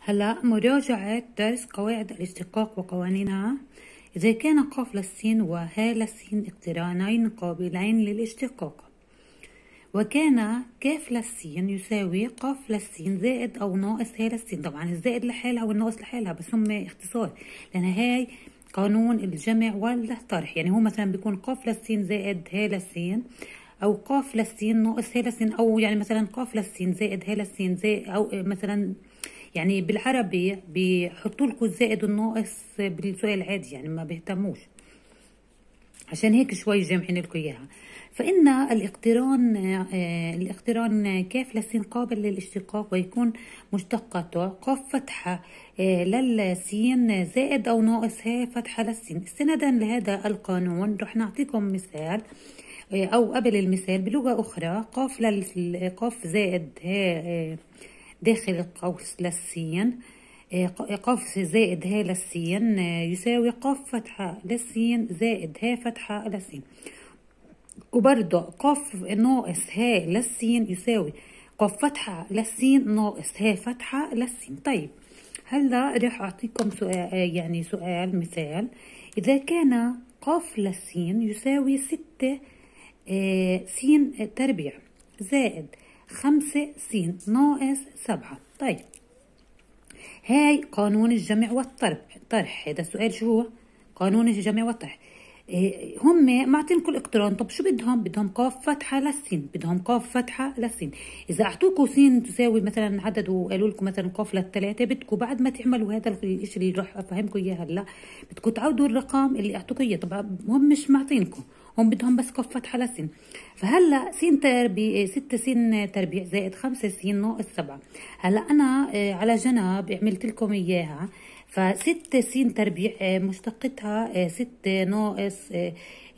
هلا مراجعة درس قواعد الاشتقاق وقوانينها إذا كان قاف للسين وها للسين اقترانين قابلين للاشتقاق وكان كاف للسين يساوي قاف للسين زائد أو ناقص ها للسين طبعا الزائد لحالها والناقص لحالها بس هم اختصار لأن هاي قانون الجمع والطرح يعني هو مثلا بيكون قاف للسين زائد ها للسين او قاف للسين ناقص ها للسين او يعني مثلا قاف للسين زائد ها للسين زائد او مثلا يعني بالعربي بيحطوا لكم الزائد والناقص بالسؤال عادي يعني ما بيهتموش عشان هيك شوي جامعين لكم اياها فان الاقتران آه، الاقتران كاف للسين قابل للاشتقاق ويكون مشتقته قاف فتحه آه، للسين زائد او ناقص ها فتحه للسين استنادا لهذا القانون رح نعطيكم مثال آه، او قبل المثال بلغه اخرى قاف لل قاف زائد آه داخل القوس للسين آه، قفص زائد ه للسين آه، يساوي قف فتحة للسين زائد ه فتحة للسين وبرضه قف ناقص ه للسين يساوي قف فتحة للسين ناقص ه فتحة للسين طيب هلا رح أعطيكم سؤال آه، يعني سؤال مثال إذا كان قاف للسين يساوي ستة سين تربيع زائد خمسة س ناقص سبعة طيب هاي قانون الجمع والطرح هذا السؤال شو هو قانون الجمع والطرح إيه، هم هم معطينكم الاقتران طب شو بدهم بدهم قاف فتحة للسين بدهم قاف فتحة للسين إذا أعطوكوا سين تساوي مثلا عدد وقالوا لكم مثلا قاف للثلاثة بدكم بعد ما تعملوا هذا الشيء اللي راح أفهمكم إياه هلا بدكم تعودوا الرقم اللي أعطوكم إياه طبعا هم مش معطينكم هم بدهم بس كفة حلسن فهلا سين تربيع إيه، ست سن تربيع زائد خمسة سين ناقص سبعة هلا أنا إيه، على جنب عملت لكم إياها فست سن تربيع إيه، مشتقتها ستة ناقص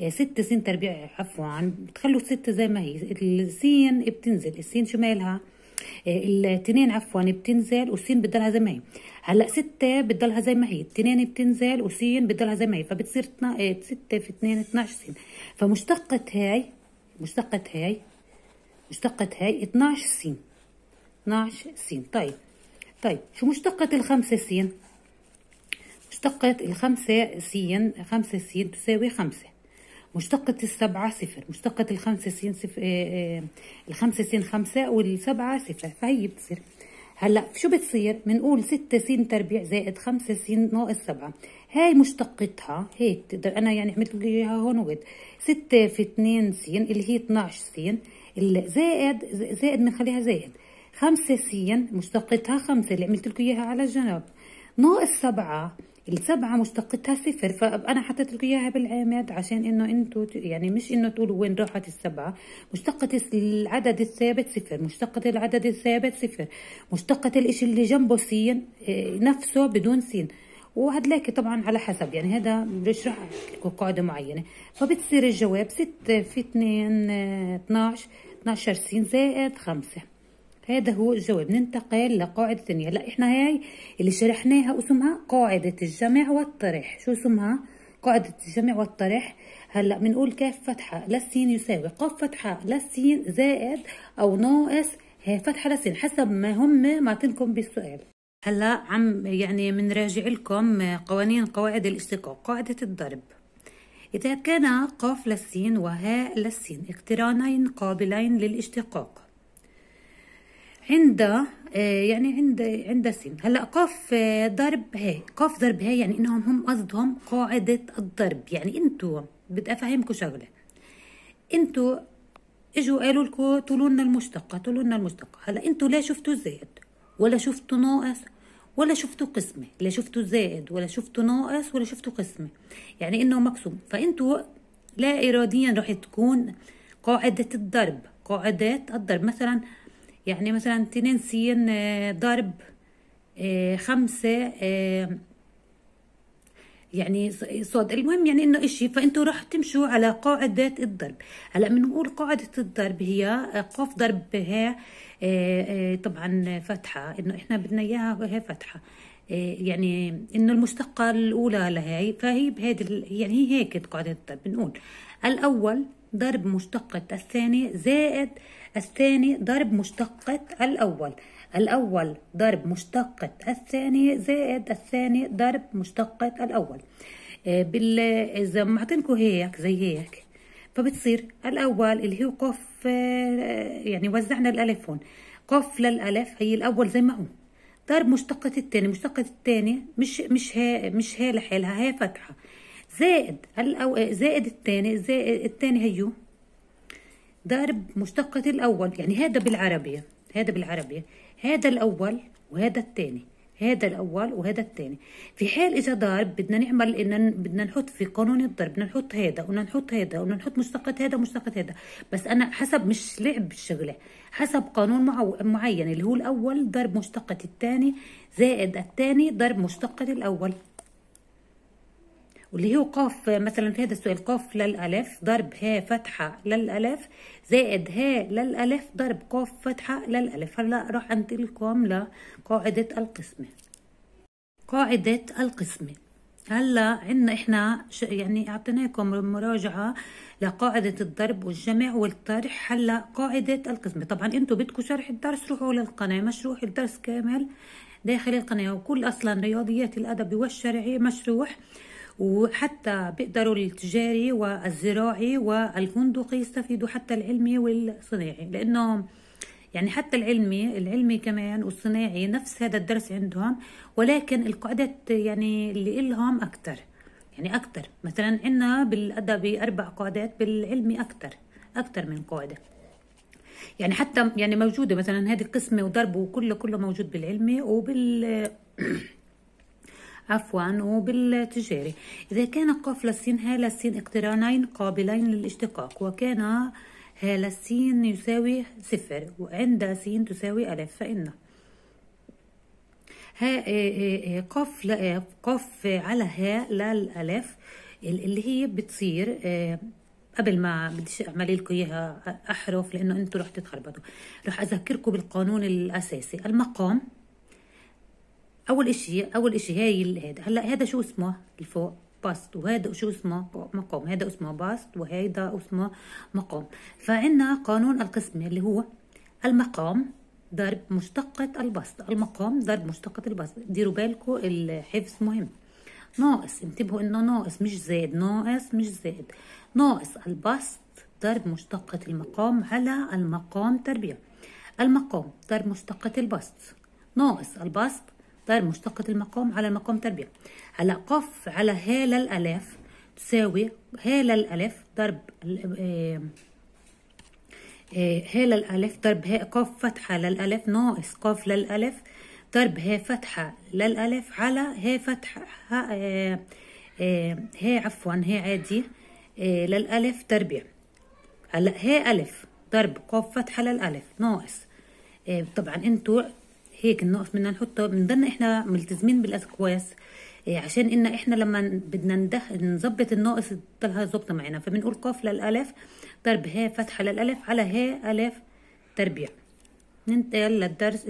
ستة سن تربيع عفوا بتخلوا ستة زي ما هي السين بتنزل السين شو مالها؟ التنين عفوا بتنزل والسين بتضلها زي ما هي هلا ستة بتضلها زي ما هي التنين بتنزل وسين بتضلها زي ما هي فبتصير آه، ستة في اتنين اتناش سين فمشتقة هاي مشتقة هاي مشتقة هاي 12 سين 12 سين طيب طيب شو مشتقة الخمسة سين مشتقة الخمسة سين خمسة سين تساوي خمسة مشتقة السبعة صفر مشتقة الخمسة سين صفر آه، آه، الخمسة سين خمسة والسبعة صفر فهي طيب، بتصير هلا شو بتصير بنقول ستة سين تربيع زائد خمسة سين ناقص سبعة هاي مشتقتها هيك تقدر انا يعني عملت لك اياها هون وقت ستة في اتنين سين اللي هي 12 سين زائد زائد بنخليها زائد خمسة سين مشتقتها خمسة اللي عملت لك اياها على الجنب ناقص سبعة السبعة مشتقتها صفر فأنا حطيت لكم إياها بالعامد عشان إنه أنتوا يعني مش إنه تقولوا وين راحت السبعة مشتقة العدد الثابت صفر مشتقة العدد الثابت صفر مشتقة الإشي اللي جنبه سين آه، نفسه بدون سين وهدلاكي طبعا على حسب يعني هذا بشرح لكم قاعدة معينة فبتصير الجواب ستة في 2 12 اتناشر سين زائد خمسة هذا هو الجواب ننتقل لقاعدة ثانية لا احنا هاي اللي شرحناها اسمها قاعدة الجمع والطرح شو اسمها قاعدة الجمع والطرح هلا بنقول كاف فتحة للسين يساوي قاف فتحة للسين زائد او ناقص فتحة للسين حسب ما هم معطينكم بالسؤال هلا عم يعني بنراجع لكم قوانين قواعد الاشتقاق قاعدة الضرب إذا كان قاف للسين وهاء للسين اقترانين قابلين للاشتقاق عند آه، يعني عند عند سن هلا قاف آه، ضرب هاء قاف ضرب هاء يعني انهم هم قصدهم قاعده الضرب يعني انتوا بدي افهمكم شغله انتوا اجوا قالوا لكم طولوا لنا المشتقه طولوا لنا المشتقه هلا انتوا لا شفتوا زائد ولا شفتوا ناقص ولا شفتوا قسمه لا شفتوا زائد ولا شفتوا ناقص ولا شفتوا قسمه يعني انه مقسوم فانتوا لا اراديا رح تكون قاعده الضرب قاعدات الضرب مثلا يعني مثلا تنين سين آه، ضرب آه، خمسة آه، يعني صاد المهم يعني انه اشي فانتوا راح تمشوا على قاعدة الضرب هلا بنقول قاعدة الضرب هي قاف ضرب ها طبعا فتحة انه احنا بدنا اياها هي فتحة يعني انه المشتقة الاولى لهي فهي بهيدي يعني هي هيك قاعدة الضرب بنقول الاول ضرب مشتقة الثاني زائد الثاني ضرب مشتقة الأول الأول ضرب مشتقة الثاني زائد الثاني ضرب مشتقة الأول آه، بال إذا معطينكم هيك زي هيك فبتصير الأول اللي هو قف آه، يعني وزعنا الألف هون قف للألف هي الأول زي ما هو ضرب مشتقة الثاني مشتقة الثاني مش مش هي مش هي لحالها هي فتحة زائد الأو... آه، زائد الثاني زائد الثاني هيو ضرب مشتقة الأول يعني هذا بالعربية هذا بالعربية هذا الأول وهذا الثاني هذا الأول وهذا الثاني في حال إذا ضرب بدنا نعمل إن بدنا نحط في قانون الضرب بدنا نحط هذا ونحط نحط هذا ونحط نحط مشتقة هذا مشتقة هذا بس أنا حسب مش لعب الشغلة حسب قانون معو... معين اللي هو الأول ضرب مشتقة الثاني زائد الثاني ضرب مشتقة الأول واللي هو قاف مثلا في هذا السؤال قاف للألف ضرب ها فتحة للألف زائد ها للألف ضرب قاف فتحة للألف هلا راح انتقلكم لقاعدة القسمة قاعدة القسمة هلا عندنا احنا يعني اعطيناكم مراجعه لقاعده الضرب والجمع والطرح هلا قاعده القسمه طبعا انتم بدكم شرح الدرس روحوا للقناه مشروح الدرس كامل داخل القناه وكل اصلا رياضيات الادبي والشرعي مشروح وحتى بيقدروا التجاري والزراعي والفندقي يستفيدوا حتى العلمي والصناعي لانه يعني حتى العلمي العلمي كمان والصناعي نفس هذا الدرس عندهم ولكن القعدات يعني اللي إلهم أكتر يعني أكتر مثلا عنا بالأدبي أربع قعدات بالعلمي أكتر أكتر من قاعدة يعني حتى يعني موجودة مثلا هذه قسمة وضرب وكله كله موجود بالعلمي وبال عفوا وبالتجاري إذا كان قاف للسين ها للسين اقترانين قابلين للاشتقاق وكان ها للسين يساوي صفر وعند سين تساوي ألف فإن ها قاف قاف على ها للألف اللي هي بتصير إيه، قبل ما بديش اعمل لكم اياها احرف لانه انتم رح تتخربطوا رح اذكركم بالقانون الاساسي المقام اول اشي اول اشي هاي هذا هلا هذا شو اسمه الفوق باست وهذا شو اسمه مقام هذا اسمه باست وهذا اسمه مقام فعندنا قانون القسمة اللي هو المقام ضرب مشتقة البسط المقام ضرب مشتقة البسط ديروا بالكم الحفظ مهم ناقص انتبهوا انه ناقص مش زائد ناقص مش زائد ناقص البسط ضرب مشتقة المقام على المقام تربية المقام ضرب مشتقة البسط ناقص البسط طير مشتقة المقام على مقام تربيع هلا قف على هالة الألاف تساوي هالة الألاف ضرب هالة آه، آه، الألاف ضرب هاء قف فتحة للألاف ناقص قف للألاف ضرب هاء فتحة للألاف على هاء فتحة هاء عفوا هاء عادي للألف تربيع هلا هاء ألف ضرب قف فتحة للألف ناقص طبعا انتوا هيك النقط بدنا نحطه بنضلنا احنا ملتزمين بالاكواس إيه، عشان ان احنا لما بدنا نظبط الناقص تضلها ظابطه معانا فبنقول قاف للالف ضرب ه فتحه للالف على ه الف تربيع ننتقل للدرس